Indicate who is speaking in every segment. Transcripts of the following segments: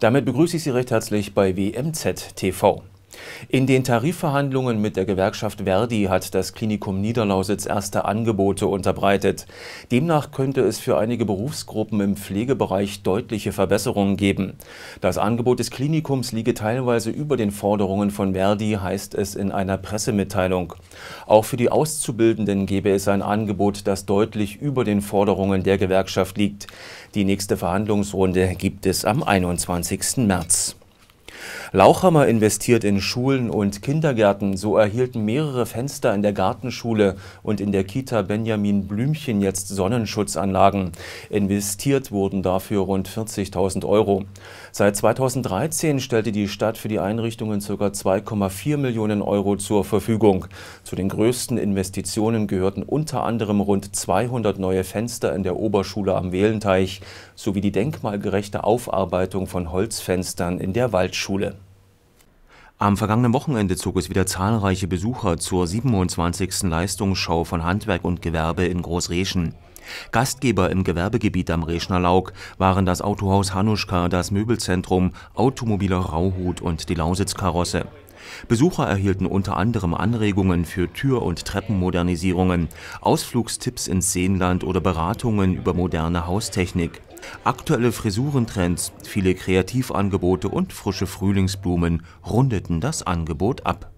Speaker 1: Damit begrüße ich Sie recht herzlich bei WMZ TV. In den Tarifverhandlungen mit der Gewerkschaft Verdi hat das Klinikum Niederlausitz erste Angebote unterbreitet. Demnach könnte es für einige Berufsgruppen im Pflegebereich deutliche Verbesserungen geben. Das Angebot des Klinikums liege teilweise über den Forderungen von Verdi, heißt es in einer Pressemitteilung. Auch für die Auszubildenden gäbe es ein Angebot, das deutlich über den Forderungen der Gewerkschaft liegt. Die nächste Verhandlungsrunde gibt es am 21. März. Lauchhammer investiert in Schulen und Kindergärten. So erhielten mehrere Fenster in der Gartenschule und in der Kita Benjamin Blümchen jetzt Sonnenschutzanlagen. Investiert wurden dafür rund 40.000 Euro. Seit 2013 stellte die Stadt für die Einrichtungen ca. 2,4 Millionen Euro zur Verfügung. Zu den größten Investitionen gehörten unter anderem rund 200 neue Fenster in der Oberschule am Wählenteich sowie die denkmalgerechte Aufarbeitung von Holzfenstern in der Waldschule. Am vergangenen Wochenende zog es wieder zahlreiche Besucher zur 27. Leistungsschau von Handwerk und Gewerbe in Großreschen. Gastgeber im Gewerbegebiet am Reschner Lauk waren das Autohaus Hanuschka, das Möbelzentrum, Automobiler Rauhut und die Lausitzkarosse. Besucher erhielten unter anderem Anregungen für Tür- und Treppenmodernisierungen, Ausflugstipps ins Seenland oder Beratungen über moderne Haustechnik. Aktuelle Frisurentrends, viele Kreativangebote und frische Frühlingsblumen rundeten das Angebot ab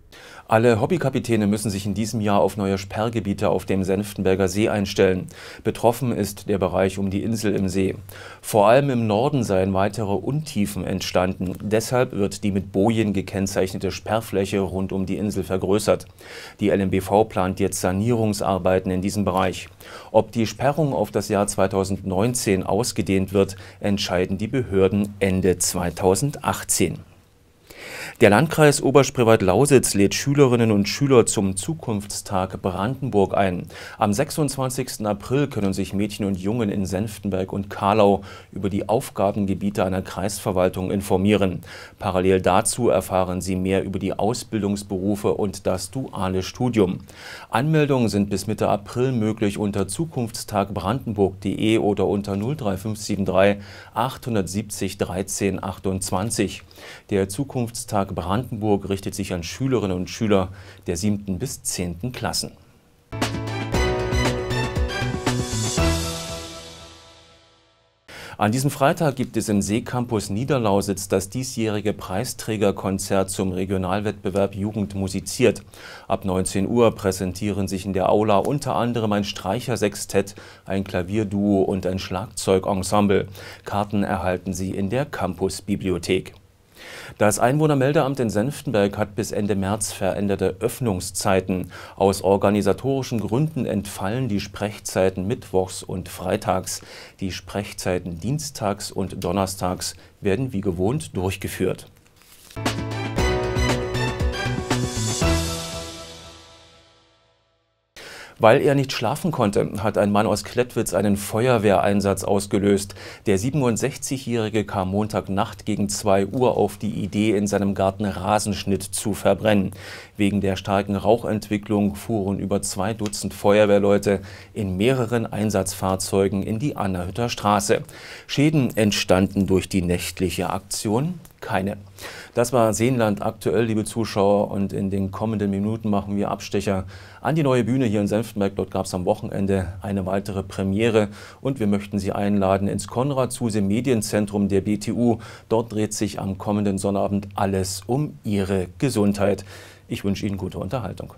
Speaker 1: alle Hobbykapitäne müssen sich in diesem Jahr auf neue Sperrgebiete auf dem Senftenberger See einstellen. Betroffen ist der Bereich um die Insel im See. Vor allem im Norden seien weitere Untiefen entstanden. Deshalb wird die mit Bojen gekennzeichnete Sperrfläche rund um die Insel vergrößert. Die LMBV plant jetzt Sanierungsarbeiten in diesem Bereich. Ob die Sperrung auf das Jahr 2019 ausgedehnt wird, entscheiden die Behörden Ende 2018. Der Landkreis Oberspreewald-Lausitz lädt Schülerinnen und Schüler zum Zukunftstag Brandenburg ein. Am 26. April können sich Mädchen und Jungen in Senftenberg und Karlau über die Aufgabengebiete einer Kreisverwaltung informieren. Parallel dazu erfahren sie mehr über die Ausbildungsberufe und das duale Studium. Anmeldungen sind bis Mitte April möglich unter zukunftstagbrandenburg.de oder unter 03573 870 13 28. Der Zukunftstag Brandenburg richtet sich an Schülerinnen und Schüler der 7. bis 10. Klassen. An diesem Freitag gibt es im Seecampus Niederlausitz das diesjährige Preisträgerkonzert zum Regionalwettbewerb Jugend musiziert. Ab 19 Uhr präsentieren sich in der Aula unter anderem ein Streichersextett, ein Klavierduo und ein Schlagzeugensemble. Karten erhalten Sie in der Campusbibliothek. Das Einwohnermeldeamt in Senftenberg hat bis Ende März veränderte Öffnungszeiten. Aus organisatorischen Gründen entfallen die Sprechzeiten mittwochs und freitags. Die Sprechzeiten dienstags und donnerstags werden wie gewohnt durchgeführt. Weil er nicht schlafen konnte, hat ein Mann aus Klettwitz einen Feuerwehreinsatz ausgelöst. Der 67-Jährige kam Montagnacht gegen 2 Uhr auf die Idee, in seinem Garten Rasenschnitt zu verbrennen. Wegen der starken Rauchentwicklung fuhren über zwei Dutzend Feuerwehrleute in mehreren Einsatzfahrzeugen in die Annerhütter Straße. Schäden entstanden durch die nächtliche Aktion keine. Das war Seenland aktuell, liebe Zuschauer. Und in den kommenden Minuten machen wir Abstecher an die neue Bühne hier in Senftenberg. Dort gab es am Wochenende eine weitere Premiere. Und wir möchten Sie einladen ins Konrad-Zuse Medienzentrum der BTU. Dort dreht sich am kommenden Sonnabend alles um Ihre Gesundheit. Ich wünsche Ihnen gute Unterhaltung.